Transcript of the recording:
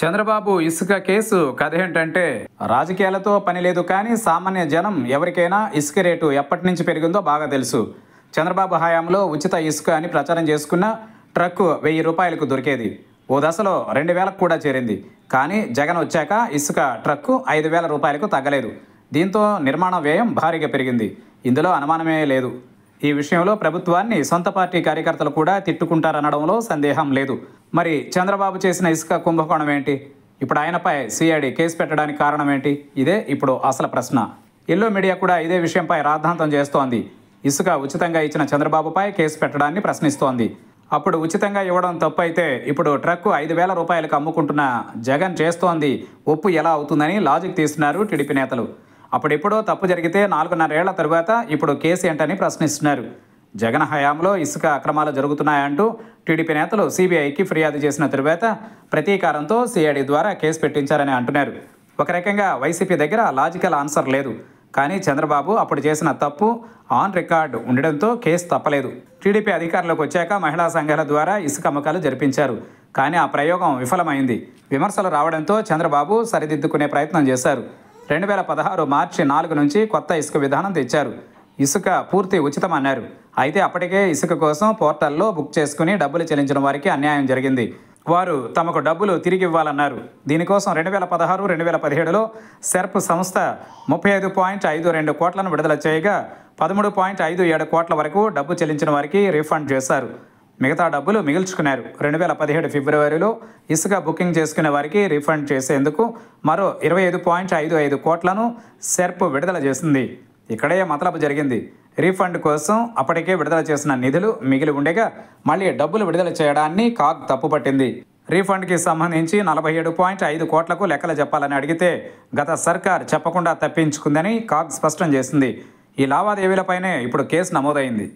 చంద్రబాబు ఇసుక కేసు కథ ఏంటంటే రాజకీయాలతో పని లేదు కానీ సామాన్య జనం ఎవరికైనా ఇసుక రేటు ఎప్పటి నుంచి పెరిగిందో బాగా తెలుసు చంద్రబాబు హయాంలో ఉచిత ఇసుక అని ప్రచారం చేసుకున్న ట్రక్కు వెయ్యి రూపాయలకు దొరికేది ఓ దశలో రెండు వేలకు కూడా చేరింది కానీ జగన్ వచ్చాక ఇసుక ట్రక్కు ఐదు వేల రూపాయలకు తగ్గలేదు దీంతో నిర్మాణ వ్యయం భారీగా పెరిగింది ఇందులో అనుమానమే లేదు ఈ విషయంలో ప్రభుత్వాన్ని సొంత పార్టీ కార్యకర్తలు కూడా తిట్టుకుంటారనడంలో సందేహం లేదు మరి చంద్రబాబు చేసిన ఇసుక కుంభకోణం ఏంటి ఇప్పుడు ఆయనపై సిఐడి కేసు పెట్టడానికి కారణం ఏంటి ఇదే ఇప్పుడు అసలు ప్రశ్న ఎల్లో మీడియా కూడా ఇదే విషయంపై రాద్ధాంతం చేస్తోంది ఇసుక ఉచితంగా ఇచ్చిన చంద్రబాబుపై కేసు పెట్టడాన్ని ప్రశ్నిస్తోంది అప్పుడు ఉచితంగా ఇవ్వడం తప్పు అయితే ఇప్పుడు ట్రక్కు ఐదు వేల రూపాయలకు అమ్ముకుంటున్న జగన్ చేస్తోంది ఒప్పు ఎలా అవుతుందని లాజిక్ తీస్తున్నారు టీడీపీ నేతలు అప్పుడెప్పుడో తప్పు జరిగితే నాలుగున్నరేళ్ల తరువాత ఇప్పుడు కేసు ఏంటని ప్రశ్నిస్తున్నారు జగన్ హయాంలో ఇసుక అక్రమాలు జరుగుతున్నాయంటూ టీడీపీ నేతలు సీబీఐకి ఫిర్యాదు చేసిన తరువాత ప్రతీకారంతో సిఐడి ద్వారా కేసు పెట్టించారని అంటున్నారు ఒక రకంగా వైసీపీ దగ్గర లాజికల్ ఆన్సర్ లేదు కానీ చంద్రబాబు అప్పుడు చేసిన తప్పు ఆన్ రికార్డ్ ఉండడంతో కేసు తప్పలేదు టీడీపీ అధికారంలోకి వచ్చాక మహిళా సంఘాల ద్వారా ఇసుక అమ్మకాలు జరిపించారు కానీ ఆ ప్రయోగం విఫలమైంది విమర్శలు రావడంతో చంద్రబాబు సరిదిద్దుకునే ప్రయత్నం చేశారు రెండు వేల పదహారు మార్చి నాలుగు నుంచి కొత్త ఇసుక విధానం తెచ్చారు ఇసుక పూర్తి ఉచితమన్నారు అయితే అప్పటికే ఇసుక కోసం పోర్టల్లో బుక్ చేసుకుని డబ్బులు చెల్లించిన వారికి అన్యాయం జరిగింది వారు తమకు డబ్బులు తిరిగి ఇవ్వాలన్నారు దీనికోసం రెండు వేల పదహారు రెండు వేల పదిహేడులో సెర్ప్ సంస్థ ముప్పై ఐదు పాయింట్ ఐదు రెండు కోట్లను విడుదల చేయగా పదమూడు పాయింట్ ఐదు ఏడు కోట్ల వరకు డబ్బు చెల్లించిన వారికి రీఫండ్ చేశారు మిగతా డబ్బులు మిగుల్చుకున్నారు రెండు వేల పదిహేడు ఫిబ్రవరిలో ఇసుక బుకింగ్ చేసుకునే వారికి రిఫండ్ చేసేందుకు మరో ఇరవై ఐదు పాయింట్ ఐదు ఐదు కోట్లను సెర్ప్ విడుదల చేసింది ఇక్కడే మతలబు జరిగింది రీఫండ్ కోసం అప్పటికే విడుదల చేసిన నిధులు మిగిలి ఉండగా మళ్ళీ డబ్బులు విడుదల చేయడాన్ని కాగ్ తప్పుపట్టింది రీఫండ్కి సంబంధించి నలభై ఏడు పాయింట్ ఐదు కోట్లకు లెక్కలు చెప్పాలని అడిగితే గత సర్కార్ చెప్పకుండా తప్పించుకుందని కాగ్ స్పష్టం చేసింది ఈ లావాదేవీలపైనే ఇప్పుడు కేసు నమోదైంది